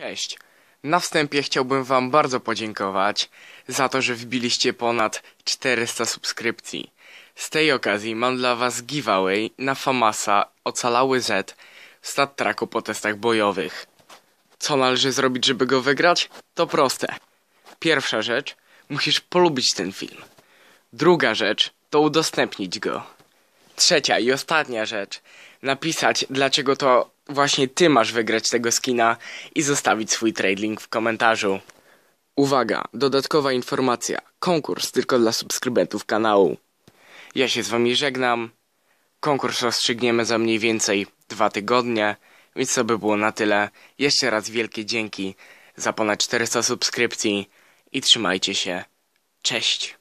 Cześć. Na wstępie chciałbym Wam bardzo podziękować za to, że wbiliście ponad 400 subskrypcji. Z tej okazji mam dla Was giveaway na Famasa Ocalały Z z nadtraku po testach bojowych. Co należy zrobić, żeby go wygrać? To proste. Pierwsza rzecz, musisz polubić ten film. Druga rzecz, to udostępnić go. Trzecia i ostatnia rzecz, napisać dlaczego to właśnie ty masz wygrać tego skina i zostawić swój trade link w komentarzu. Uwaga, dodatkowa informacja. Konkurs tylko dla subskrybentów kanału. Ja się z wami żegnam. Konkurs rozstrzygniemy za mniej więcej dwa tygodnie, więc to by było na tyle. Jeszcze raz wielkie dzięki za ponad 400 subskrypcji i trzymajcie się. Cześć!